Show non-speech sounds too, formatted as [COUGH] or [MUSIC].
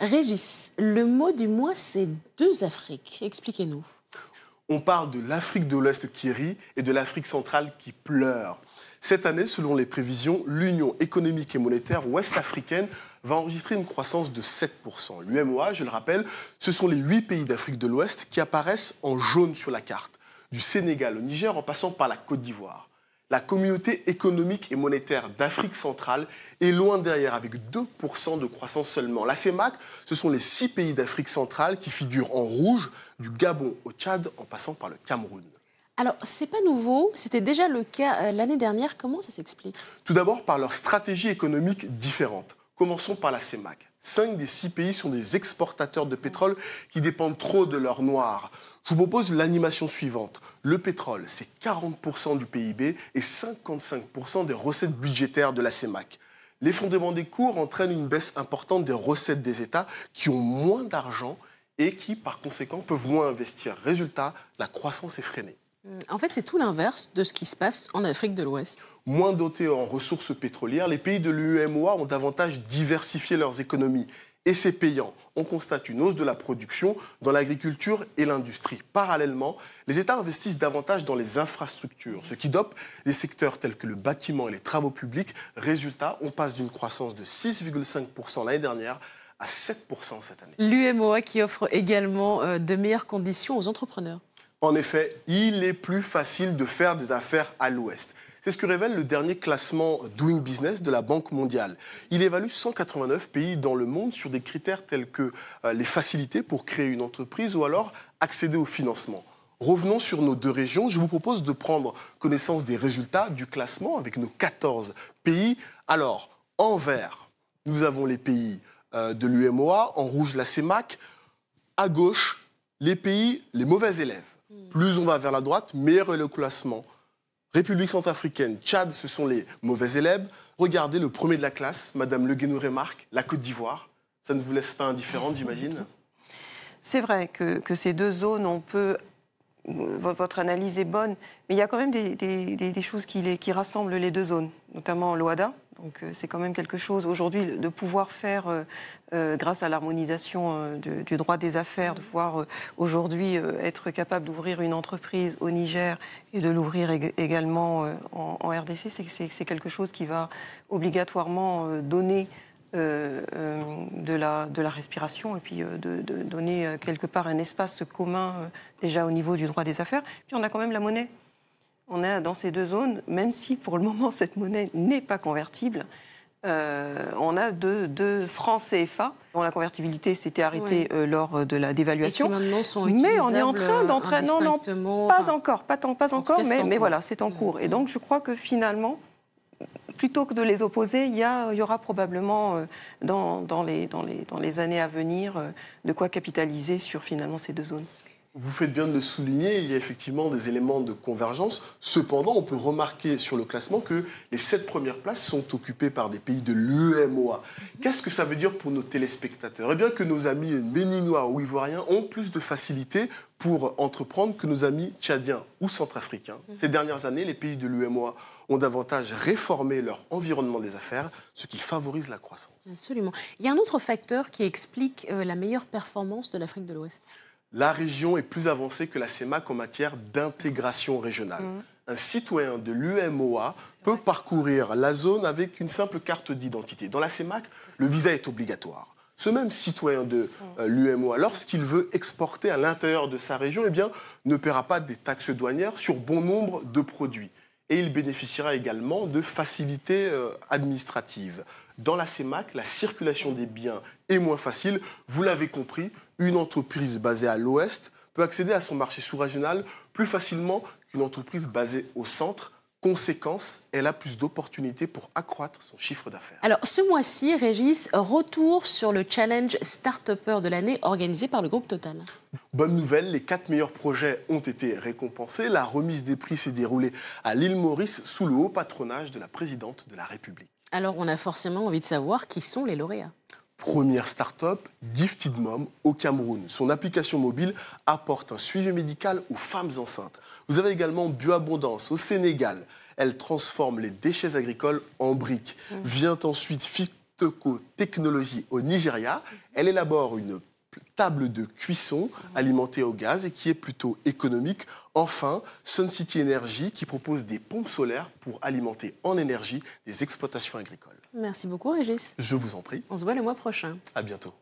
Régis, le mot du mois, c'est deux Afriques. Expliquez-nous. On parle de l'Afrique de l'Ouest qui rit et de l'Afrique centrale qui pleure. Cette année, selon les prévisions, l'Union économique et monétaire ouest-africaine va enregistrer une croissance de 7%. L'UMOA, je le rappelle, ce sont les huit pays d'Afrique de l'Ouest qui apparaissent en jaune sur la carte, du Sénégal au Niger en passant par la Côte d'Ivoire la communauté économique et monétaire d'Afrique centrale est loin derrière, avec 2% de croissance seulement. La CEMAC, ce sont les six pays d'Afrique centrale qui figurent en rouge, du Gabon au Tchad en passant par le Cameroun. Alors, n'est pas nouveau, c'était déjà le cas euh, l'année dernière. Comment ça s'explique Tout d'abord par leur stratégie économiques différente. Commençons par la CEMAC. Cinq des six pays sont des exportateurs de pétrole qui dépendent trop de leur noir. Je vous propose l'animation suivante. Le pétrole, c'est 40% du PIB et 55% des recettes budgétaires de la CEMAC. L'effondrement des cours entraîne une baisse importante des recettes des États qui ont moins d'argent et qui, par conséquent, peuvent moins investir. Résultat, la croissance est freinée. Euh, en fait, c'est tout l'inverse de ce qui se passe en Afrique de l'Ouest. Moins dotés en ressources pétrolières, les pays de l'UMOA ont davantage diversifié leurs économies et c'est payant. On constate une hausse de la production dans l'agriculture et l'industrie. Parallèlement, les États investissent davantage dans les infrastructures, ce qui dope des secteurs tels que le bâtiment et les travaux publics. Résultat, on passe d'une croissance de 6,5% l'année dernière à 7% cette année. L'UMOA qui offre également euh, de meilleures conditions aux entrepreneurs. En effet, il est plus facile de faire des affaires à l'Ouest. C'est ce que révèle le dernier classement Doing Business de la Banque mondiale. Il évalue 189 pays dans le monde sur des critères tels que euh, les facilités pour créer une entreprise ou alors accéder au financement. Revenons sur nos deux régions. Je vous propose de prendre connaissance des résultats du classement avec nos 14 pays. Alors, en vert, nous avons les pays euh, de l'UMOA, en rouge, la CEMAC. À gauche, les pays, les mauvais élèves. Hmm. Plus on va vers la droite, meilleur est le classement. République centrafricaine, Tchad, ce sont les mauvais élèves. Regardez le premier de la classe, Madame Le Guénou remarque, la Côte d'Ivoire. Ça ne vous laisse pas indifférente, j'imagine C'est vrai que, que, ces deux zones, on peut votre analyse est bonne, mais il y a quand même des, choses qui, les, qui, rassemblent les deux zones, notamment l'OADA. Donc euh, c'est quand même quelque chose aujourd'hui de pouvoir faire, euh, euh, grâce à l'harmonisation du, droit des affaires, de pouvoir aujourd'hui être capable d'ouvrir une entreprise au Niger et de l'ouvrir également en, en, RDC, c'est quelque chose qui va obligatoirement donner euh, euh, de, la, de, la, respiration et puis euh, de, donner quelque part un espace commun déjà au niveau du droit des affaires. Puis on a quand même la monnaie. On a dans ces deux zones, même si pour le [LAUGHS] moment cette monnaie n'est pas convertible, on a deux, francs CFA dont la convertibilité s'était arrêtée lors de la dévaluation. mais on est en train d'entraîner... Non, non, pas encore, pas, tant, pas encore, mais, mais voilà, c'est en mm. cours. Et donc je crois que finalement, plutôt que de les opposer, il y, aura probablement euh, dans, les, dans les années à venir euh, de quoi capitaliser sur finalement ces deux zones. Vous faites bien de le souligner, il y a effectivement des éléments de convergence. Cependant, on peut remarquer sur le classement que les sept premières places sont occupées par des pays de l'UMOA. Qu'est-ce que ça veut dire pour nos téléspectateurs Eh bien que nos amis béninois ou ivoiriens ont plus de facilité pour entreprendre que nos amis tchadiens ou centrafricains. Mhm. Ces dernières années, les pays de l'UMOA ont davantage réformé leur environnement des affaires, ce qui favorise la croissance. Absolument. Il y a un autre facteur qui explique euh, la meilleure performance de l'Afrique de l'Ouest la région est plus avancée que la CEMAC en matière d'intégration régionale. Mm. Un citoyen de l'UMOA peut parcourir la zone avec une simple carte d'identité. Dans la CEMAC, le visa est obligatoire. Ce même citoyen de mm. euh, l'UMOA, lorsqu'il veut exporter à l'intérieur de sa région, eh ne paiera pas des taxes douanières sur bon nombre de produits. Et il bénéficiera également de facilités euh, administratives. Dans la CEMAC, la circulation des biens est moins facile. Vous l'avez compris, une entreprise basée à l'ouest peut accéder à son marché sous-régional plus facilement qu'une entreprise basée au centre. Conséquence, elle a plus d'opportunités pour accroître son chiffre d'affaires. Alors, ce mois-ci, Régis, retour sur le challenge Start-Upper de l'année organisé par le groupe Total. Bonne nouvelle, les quatre meilleurs projets ont été récompensés. La remise des prix s'est déroulée à l'île Maurice sous le haut patronage de la présidente de la République. Alors, on a forcément envie de savoir qui sont les lauréats. Première start-up, Gifted Mom, au Cameroun. Son application mobile apporte un suivi médical aux femmes enceintes. Vous avez également Bioabondance au Sénégal. Elle transforme les déchets agricoles en briques. Mmh. Vient ensuite Fitco Technologies, au Nigeria. Elle élabore une table de cuisson alimentée au gaz et qui est plutôt économique. Enfin, Sun City Energy qui propose des pompes solaires pour alimenter en énergie des exploitations agricoles. Merci beaucoup Régis. Je vous en prie. On se voit le mois prochain. À bientôt.